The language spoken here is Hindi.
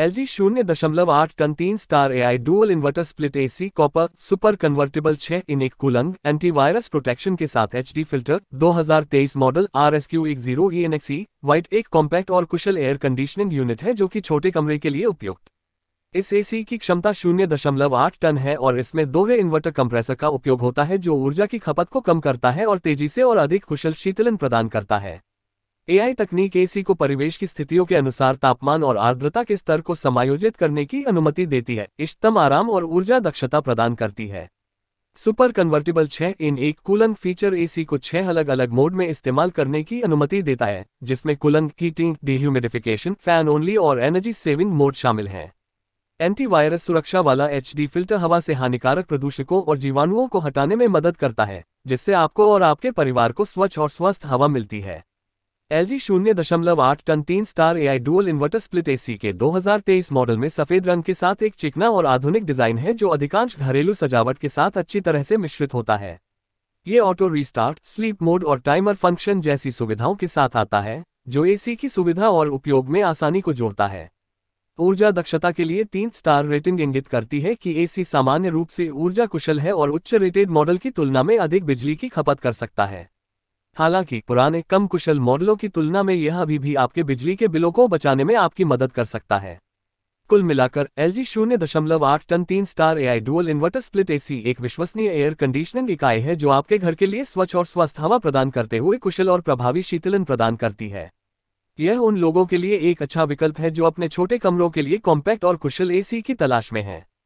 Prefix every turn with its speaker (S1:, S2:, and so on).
S1: एल जी शून्य दशमलव आठ टन तीन star AI dual inverter split AC copper super convertible छह इन एक कूलंग एंटीवायरस प्रोटेक्शन के साथ H D filter 2023 model R S Q एक जीरो ई एन एक्सी व्हाइट एक कॉम्पैक्ट और कुशल एयर कंडीशनिंग यूनिट है जो कि छोटे कमरे के लिए उपयुक्त इस एसी की क्षमता शून्य दशमलव आठ टन है और इसमें दोहरे इन्वर्टर कंप्रेसर का उपयोग होता है जो ऊर्जा की खपत को कम करता है और तेजी से और अधिक कुशल शीतलन प्रदान करता है एआई तकनीक एसी को परिवेश की स्थितियों के अनुसार तापमान और आर्द्रता के स्तर को समायोजित करने की अनुमति देती है इष्टतम आराम और ऊर्जा दक्षता प्रदान करती है सुपर कन्वर्टेबल 6 इन एक कूलन फीचर एसी को छह अलग अलग मोड में इस्तेमाल करने की अनुमति देता है जिसमें cooling heating dehumidification fan only और एनर्जी सेविंग मोड शामिल हैं एंटीवायरस सुरक्षा वाला एच फिल्टर हवा से हानिकारक प्रदूषकों और जीवाणुओं को हटाने में मदद करता है जिससे आपको और आपके परिवार को स्वच्छ और स्वस्थ हवा मिलती है एल जी शून्य दशमलव आठ टन तीन star I dual inverter split AC के 2023 मॉडल में सफेद रंग के साथ एक चिकना और आधुनिक डिजाइन है जो अधिकांश घरेलू सजावट के साथ अच्छी तरह से मिश्रित होता है ये ऑटो रीस्टार्ट स्लीप मोड और टाइमर फंक्शन जैसी सुविधाओं के साथ आता है जो एसी की सुविधा और उपयोग में आसानी को जोड़ता है ऊर्जा दक्षता के लिए तीन स्टार रेटिंग इंगित करती है कि एसी सामान्य रूप से ऊर्जा कुशल है और उच्च रेटेड मॉडल की तुलना में अधिक बिजली की खपत कर सकता है हालांकि पुराने कम कुशल मॉडलों की तुलना में यह अभी भी आपके बिजली के बिलों को बचाने में आपकी मदद कर सकता है कुल मिलाकर एल जी शून्य दशमलव आठ टन तीन star AI dual inverter split AC एक विश्वसनीय एयर कंडीशनिंग इकाई है जो आपके घर के लिए स्वच्छ और स्वस्थ हवा प्रदान करते हुए कुशल और प्रभावी शीतलन प्रदान करती है यह उन लोगों के लिए एक अच्छा विकल्प है जो अपने छोटे कमरों के लिए कॉम्पैक्ट और कुशल एसी की तलाश में है